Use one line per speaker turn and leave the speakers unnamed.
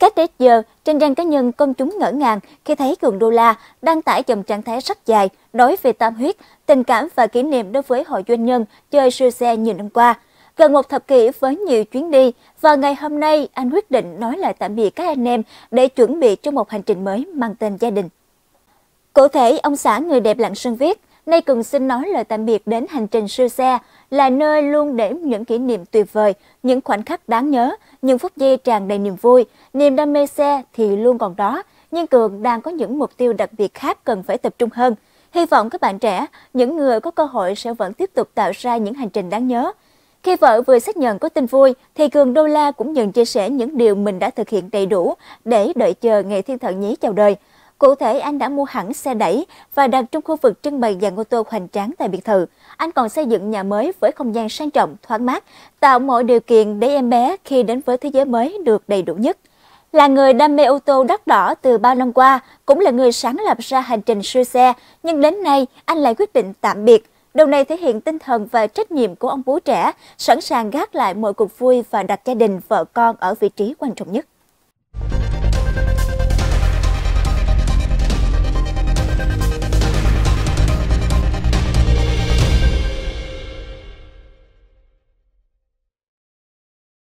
Cách đến giờ, trên trang cá nhân công chúng ngỡ ngàng khi thấy Cường Đô La đăng tải dòng trạng thái rất dài nói về tam huyết, tình cảm và kỷ niệm đối với hội doanh nhân chơi siêu xe nhiều năm qua. Gần một thập kỷ với nhiều chuyến đi và ngày hôm nay anh quyết định nói lại tạm biệt các anh em để chuẩn bị cho một hành trình mới mang tên gia đình. Cụ thể, ông xã người đẹp Lạng Sơn viết, Nay Cường xin nói lời tạm biệt đến hành trình siêu xe là nơi luôn để những kỷ niệm tuyệt vời, những khoảnh khắc đáng nhớ, những phút giây tràn đầy niềm vui. Niềm đam mê xe thì luôn còn đó, nhưng Cường đang có những mục tiêu đặc biệt khác cần phải tập trung hơn. Hy vọng các bạn trẻ, những người có cơ hội sẽ vẫn tiếp tục tạo ra những hành trình đáng nhớ. Khi vợ vừa xác nhận có tin vui, thì Cường Đô La cũng nhận chia sẻ những điều mình đã thực hiện đầy đủ để đợi chờ ngày thiên thần nhí chào đời. Cụ thể, anh đã mua hẳn xe đẩy và đặt trong khu vực trưng bày dàn ô tô hoành tráng tại biệt thự. Anh còn xây dựng nhà mới với không gian sang trọng, thoáng mát, tạo mọi điều kiện để em bé khi đến với thế giới mới được đầy đủ nhất. Là người đam mê ô tô đắt đỏ từ bao năm qua, cũng là người sáng lập ra hành trình siêu xe, nhưng đến nay anh lại quyết định tạm biệt. Điều này thể hiện tinh thần và trách nhiệm của ông bố trẻ, sẵn sàng gác lại mọi cuộc vui và đặt gia đình, vợ con ở vị trí quan trọng nhất.